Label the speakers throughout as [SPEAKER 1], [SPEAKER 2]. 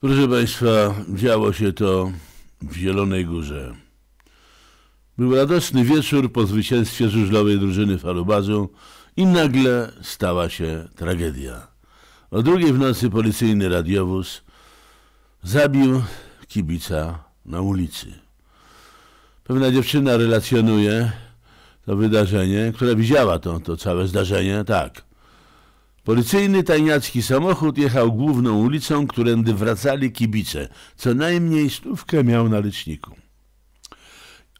[SPEAKER 1] Proszę Państwa, działo się to w Zielonej Górze. Był radosny wieczór po zwycięstwie żużlowej drużyny Falubazu i nagle stała się tragedia. O drugiej w nocy policyjny radiowóz zabił kibica na ulicy. Pewna dziewczyna relacjonuje to wydarzenie, która widziała to, to całe zdarzenie, tak. Policyjny tajniacki samochód jechał główną ulicą, którędy wracali kibice. Co najmniej stówkę miał na liczniku.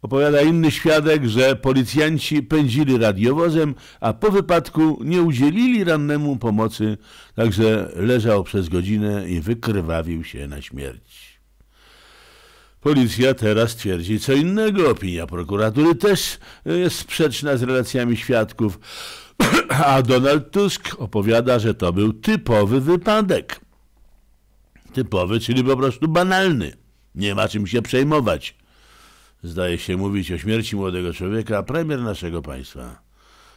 [SPEAKER 1] Opowiada inny świadek, że policjanci pędzili radiowozem, a po wypadku nie udzielili rannemu pomocy, także leżał przez godzinę i wykrwawił się na śmierć. Policja teraz twierdzi co innego. Opinia prokuratury też e, jest sprzeczna z relacjami świadków. A Donald Tusk opowiada, że to był typowy wypadek. Typowy, czyli po prostu banalny. Nie ma czym się przejmować. Zdaje się mówić o śmierci młodego człowieka, a premier naszego państwa.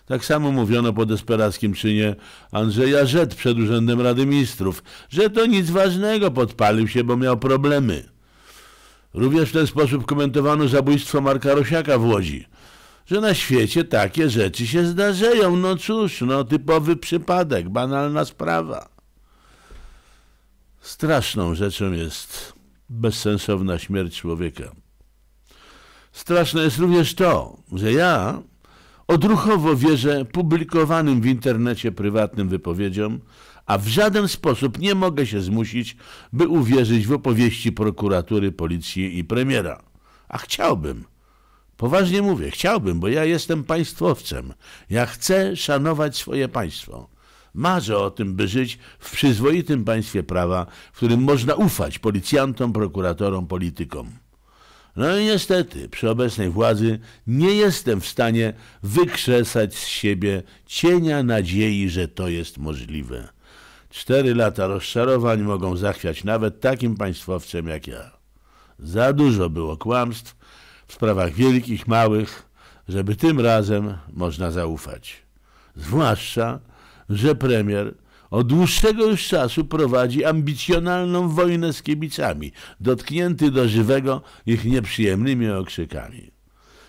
[SPEAKER 1] Tak samo mówiono po desperackim czynie Andrzeja Rzet przed Urzędem Rady Ministrów, że to nic ważnego, podpalił się, bo miał problemy. Również w ten sposób komentowano zabójstwo Marka Rosiaka w Łodzi że na świecie takie rzeczy się zdarzają. No cóż, no typowy przypadek, banalna sprawa. Straszną rzeczą jest bezsensowna śmierć człowieka. Straszne jest również to, że ja odruchowo wierzę publikowanym w internecie prywatnym wypowiedziom, a w żaden sposób nie mogę się zmusić, by uwierzyć w opowieści prokuratury, policji i premiera. A chciałbym, Poważnie mówię, chciałbym, bo ja jestem państwowcem. Ja chcę szanować swoje państwo. Marzę o tym, by żyć w przyzwoitym państwie prawa, w którym można ufać policjantom, prokuratorom, politykom. No i niestety, przy obecnej władzy nie jestem w stanie wykrzesać z siebie cienia nadziei, że to jest możliwe. Cztery lata rozczarowań mogą zachwiać nawet takim państwowcem jak ja. Za dużo było kłamstw, w sprawach wielkich, małych, żeby tym razem można zaufać. Zwłaszcza, że premier od dłuższego już czasu prowadzi ambicjonalną wojnę z kibicami, dotknięty do żywego ich nieprzyjemnymi okrzykami.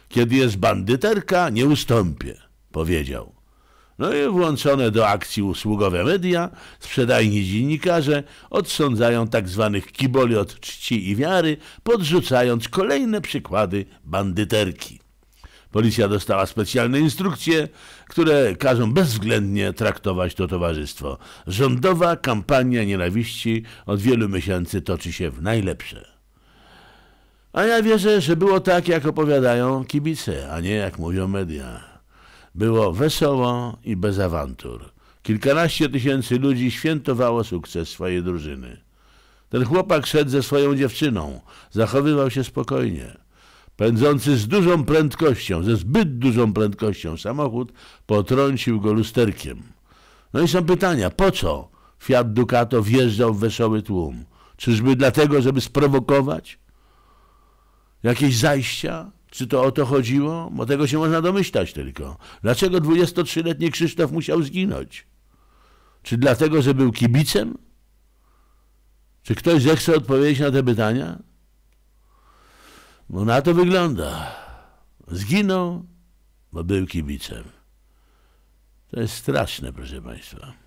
[SPEAKER 1] Kiedy jest bandyterka, nie ustąpię, powiedział. No i włączone do akcji usługowe media, sprzedajni dziennikarze odsądzają tzw. Tak kiboli od czci i wiary, podrzucając kolejne przykłady bandyterki. Policja dostała specjalne instrukcje, które każą bezwzględnie traktować to towarzystwo. Rządowa kampania nienawiści od wielu miesięcy toczy się w najlepsze. A ja wierzę, że było tak, jak opowiadają kibice, a nie jak mówią media. Było wesoło i bez awantur. Kilkanaście tysięcy ludzi świętowało sukces swojej drużyny. Ten chłopak szedł ze swoją dziewczyną, zachowywał się spokojnie. Pędzący z dużą prędkością, ze zbyt dużą prędkością samochód potrącił go lusterkiem. No i są pytania, po co Fiat Ducato wjeżdżał w wesoły tłum? Czyżby dlatego, żeby sprowokować? Jakieś zajścia? Czy to o to chodziło? Bo tego się można domyślać tylko. Dlaczego 23-letni Krzysztof musiał zginąć? Czy dlatego, że był kibicem? Czy ktoś zechce odpowiedzieć na te pytania? No na to wygląda. Zginął, bo był kibicem. To jest straszne, proszę Państwa.